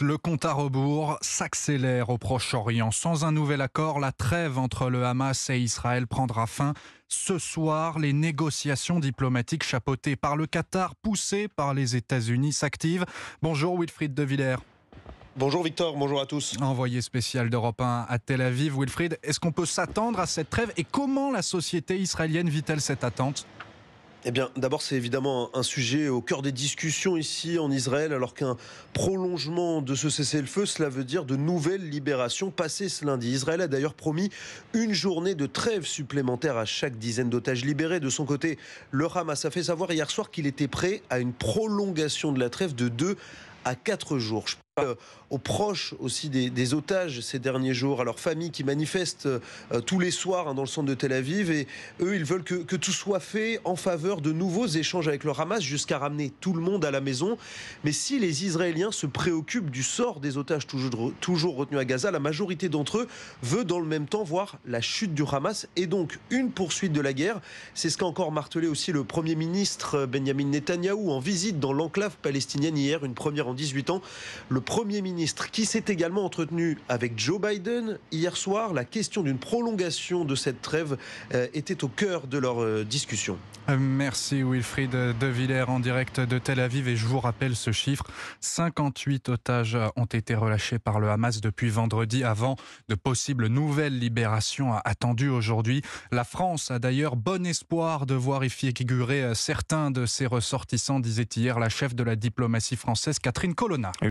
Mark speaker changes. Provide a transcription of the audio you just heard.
Speaker 1: Le compte à rebours s'accélère au Proche-Orient. Sans un nouvel accord, la trêve entre le Hamas et Israël prendra fin. Ce soir, les négociations diplomatiques chapeautées par le Qatar, poussées par les États-Unis, s'activent. Bonjour Wilfried de Villers. Bonjour Victor, bonjour à tous. Envoyé spécial d'Europe 1 à Tel Aviv, Wilfried, est-ce qu'on peut s'attendre à cette trêve et comment la société israélienne vit-elle cette attente
Speaker 2: eh bien, d'abord, c'est évidemment un sujet au cœur des discussions ici en Israël, alors qu'un prolongement de ce cessez-le-feu, cela veut dire de nouvelles libérations passées ce lundi. Israël a d'ailleurs promis une journée de trêve supplémentaire à chaque dizaine d'otages libérés. De son côté, le Hamas a fait savoir hier soir qu'il était prêt à une prolongation de la trêve de deux à quatre jours. Euh, aux proches aussi des, otages ces derniers jours, à leurs familles qui manifestent euh, tous les soirs hein, dans le centre de Tel Aviv. Et eux, ils veulent que, tout soit fait en faveur de nouveaux échanges avec le Hamas jusqu'à ramener tout le monde à la maison. Mais si les Israéliens se préoccupent du sort des otages toujours, toujours retenus à Gaza, la majorité d'entre eux veut dans le même temps voir la chute du Hamas et donc une poursuite de la guerre. C'est ce qu'a encore martelé aussi le Premier ministre euh, Benjamin Netanyahou en visite dans l'enclave palestinienne hier, une première en 18 ans. Le Premier ministre qui s'est également entretenu avec Joe Biden hier soir. La question d'une prolongation de cette trêve euh, était au cœur de leur euh, discussion.
Speaker 1: Euh, merci Wilfried De Villers en direct de Tel Aviv et je vous rappelle ce chiffre. 58 otages ont été relâchés par le Hamas depuis vendredi avant de possibles nouvelles libérations attendues aujourd'hui. La France a d'ailleurs bon espoir de voir y figurer certains de ses ressortissants, disait hier la chef de la diplomatie française Catherine Colonna.